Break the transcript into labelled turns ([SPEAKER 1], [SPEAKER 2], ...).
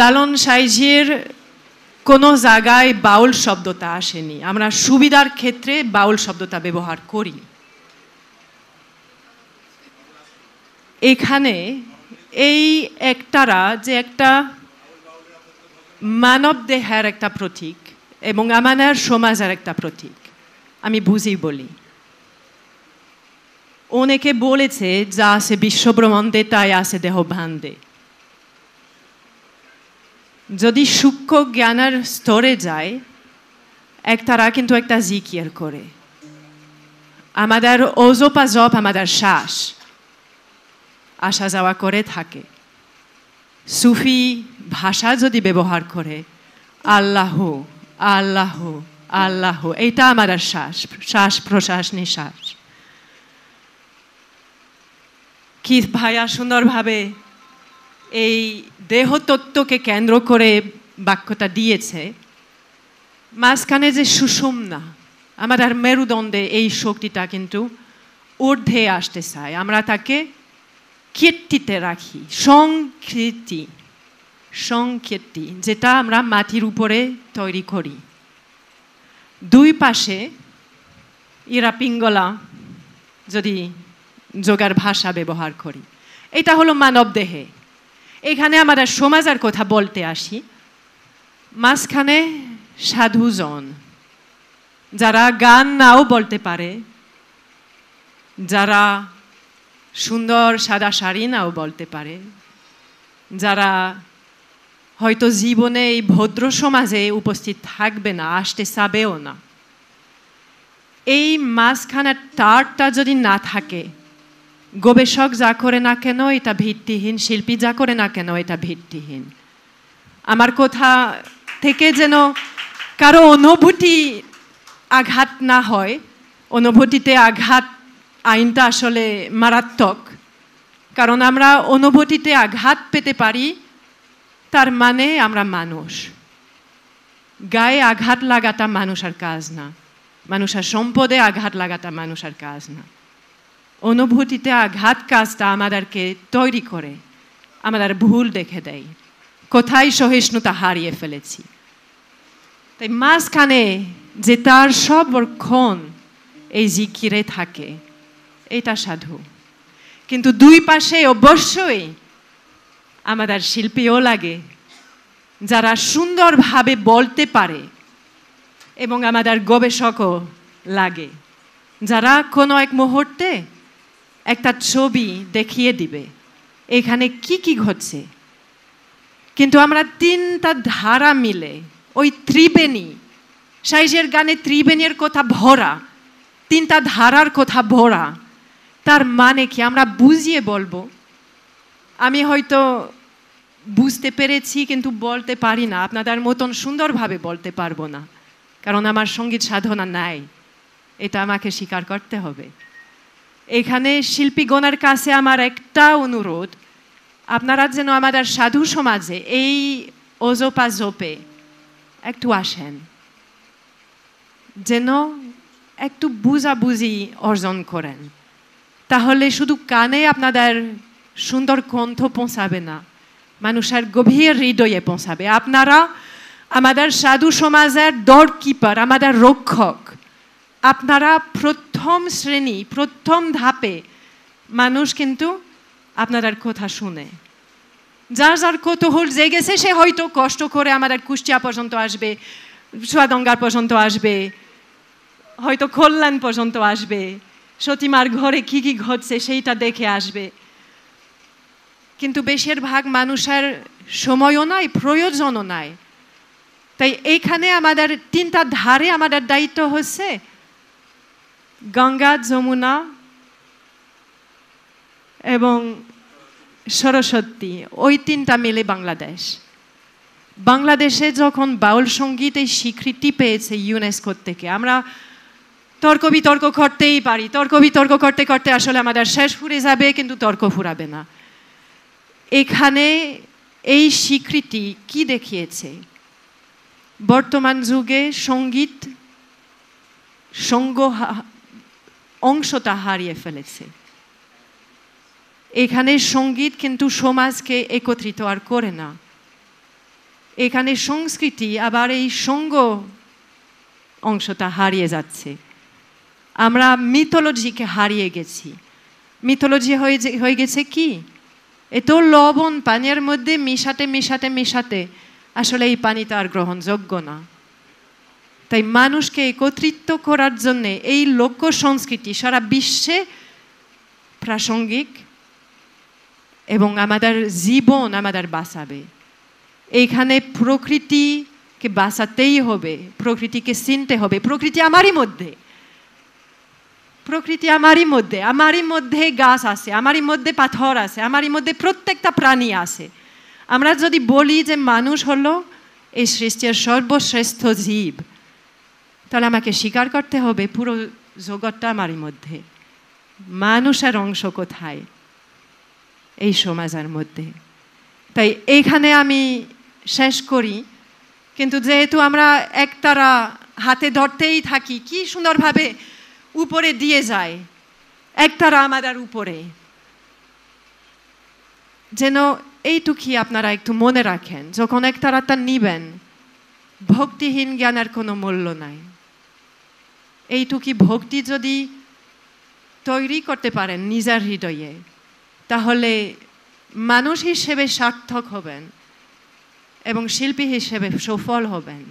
[SPEAKER 1] লালন সাইজির কোনো জায়গায় বাউল শব্দটা আসেনি আমরা সুবিধার ক্ষেত্রে বাউল শব্দটা ব্যবহার করি এখানে এই একটারা যে একটা মানব দেহের একটা প্রতীক এবং আমাদের সমাজের একটা প্রতীক আমি বুঝি বলি অনেকে বলেছে যা আছে বিশ্বব্রহ্মাণ্ডে তাই আছে দেহ যদি সূক্ষ্ম জ্ঞানের স্তরে যায় এক তারা কিন্তু একটা জিকিয়ার করে আমাদের জপ আমাদের শ্বাস আসা যাওয়া করে থাকে সুফি ভাষা যদি ব্যবহার করে আল্লাহ আল্লাহ আল্লাহ এটা আমাদের শ্বাস শ্বাস প্রশ্বাস নিঃশ্বাস কি ভাইয়া সুন্দরভাবে এই দেহতত্ত্বকে কেন্দ্র করে বাক্যটা দিয়েছে মাঝখানে যে সুষমনা আমাদের মেরুদণ্ডে এই শক্তিটা কিন্তু ঊর্ধ্বে আসতে চায় আমরা তাকে কীর্তিতে রাখি সংকৃতি সংকীর্তি যেটা আমরা মাটির উপরে তৈরি করি দুই পাশে ইরা পিঙ্গলা যদি যোগার ভাষা ব্যবহার করি এটা হলো মানব দেহে এখানে আমরা সমাজের কথা বলতে আসি মাঝখানে সাধুজন যারা গান নাও বলতে পারে যারা সুন্দর সাদা শাড়ি নাও বলতে পারে যারা হয়তো জীবনে এই ভদ্র সমাজে উপস্থিত থাকবে না আসতে চাবেও না এই মাঝখানে টারটা যদি না থাকে গবেষক যা করে না কেন এটা ভিত্তিহীন শিল্পী যা করে না কেন এটা ভিত্তিহীন আমার কথা থেকে যেন কারো অনুভূতি আঘাত না হয় অনুভূতিতে আঘাত আইনটা আসলে মারাত্মক কারণ আমরা অনুভূতিতে আঘাত পেতে পারি তার মানে আমরা মানুষ গায়ে আঘাত লাগাটা মানুষের কাজ না মানুষের সম্পদে আঘাত লাগাটা মানুষের কাজ না অনুভূতিতে আঘাত কাজটা আমাদেরকে তৈরি করে আমাদের ভুল দেখে দেয় কোথায় সহিষ্ণুতা হারিয়ে ফেলেছি তাই মাঝখানে যে তার সবক্ষণ এই জিকিরে থাকে এটা সাধু কিন্তু দুই পাশে অবশ্যই আমাদের শিল্পীও লাগে যারা সুন্দরভাবে বলতে পারে এবং আমাদের গবেষকও লাগে যারা কোনো এক মুহূর্তে একটা ছবি দেখিয়ে দিবে এখানে কি কি ঘটছে কিন্তু আমরা তিনটা ধারা মিলে ওই ত্রিবেণী সাইজের গানে ত্রিবেণীর কথা ভরা তিনটা ধারার কথা ভরা তার মানে কি আমরা বুঝিয়ে বলবো আমি হয়তো বুঝতে পেরেছি কিন্তু বলতে পারি না আপনাদের মতন সুন্দরভাবে বলতে পারবো না কারণ আমার সঙ্গীত সাধনা নাই এটা আমাকে স্বীকার করতে হবে এখানে শিল্পীগণের কাছে আমার একটা অনুরোধ আপনারা যেন আমাদের সাধু সমাজে এই অজোপা জোপে একটু আসেন যেন একটু বুঝাবুঝি অর্জন করেন তাহলে শুধু কানে আপনাদের সুন্দর কণ্ঠ পৌঁছাবে না মানুষের গভীর হৃদয়ে পৌঁছাবে আপনারা আমাদের সাধু সমাজের কিপার আমাদের রক্ষক আপনারা প্রত্যেক প্রথম শ্রেণী প্রথম ধাপে মানুষ কিন্তু আপনার কথা শুনে যার যার কৌতূহল জেগেছে সে হয়তো কষ্ট করে আমাদের কুষ্টিয়া পর্যন্ত আসবে সোয়াদঙ্গা পর্যন্ত আসবে হয়তো কল্যাণ পর্যন্ত আসবে সতীমার ঘরে কি কি ঘটছে সেইটা দেখে আসবে কিন্তু বেশিরভাগ মানুষের সময়ও নাই প্রয়োজনও নাই তাই এইখানে আমাদের তিনটা ধারে আমাদের দায়িত্ব হচ্ছে গঙ্গা যমুনা এবং সরস্বতী ওই তিনটা মিলে বাংলাদেশ বাংলাদেশে যখন বাউল সঙ্গীত এই স্বীকৃতি পেয়েছে ইউনেস্কো থেকে আমরা তর্ক বিতর্ক করতেই পারি তর্ক বিতর্ক করতে করতে আসলে আমাদের শেষ ফুরে যাবে কিন্তু তর্ক ফুরাবে না এখানে এই স্বীকৃতি কি দেখিয়েছে বর্তমান যুগে সঙ্গীত সঙ্গ অংশ হারিয়ে ফেলেছে এখানে সঙ্গীত কিন্তু সমাজকে একত্রিত আর করে না এখানে সংস্কৃতি আবার এই সঙ্গ অংশটা হারিয়ে যাচ্ছে আমরা মিথোলজিকে হারিয়ে গেছি মিথোলজি হয়ে হয়ে গেছে কি এত লবণ পানির মধ্যে মিশাতে মিশাতে মিশাতে আসলে এই পানিটা আর গ্রহণযোগ্য না তাই মানুষকে একত্রিত করার জন্যে এই লোক সংস্কৃতি সারা বিশ্বে প্রাসঙ্গিক এবং আমাদের জীবন আমাদের বাঁচাবে এইখানে প্রকৃতিকে বাঁচাতেই হবে প্রকৃতিকে চিনতে হবে প্রকৃতি আমারই মধ্যে প্রকৃতি আমারই মধ্যে আমারই মধ্যে গাছ আছে আমারই মধ্যে পাথর আছে আমারই মধ্যে প্রত্যেকটা প্রাণী আছে আমরা যদি বলি যে মানুষ হলো এই সৃষ্টির সর্বশ্রেষ্ঠ জীব তাহলে আমাকে স্বীকার করতে হবে পুরো জগৎটা আমারই মধ্যে মানুষের অংশ কোথায় এই সমাজের মধ্যে তাই এইখানে আমি শেষ করি কিন্তু যেহেতু আমরা একতারা হাতে ধরতেই থাকি কি সুন্দরভাবে উপরে দিয়ে যায় একতারা আমাদের উপরে যেন এইটুকি আপনারা একটু মনে রাখেন যখন একতারা তা নিবেন ভক্তিহীন জ্ঞানের কোনো মূল্য নাই এইটুকি ভক্তি যদি তৈরি করতে পারেন নিজের হৃদয়ে তাহলে মানুষ হিসেবে সার্থক হবেন এবং শিল্পী হিসেবে সফল হবেন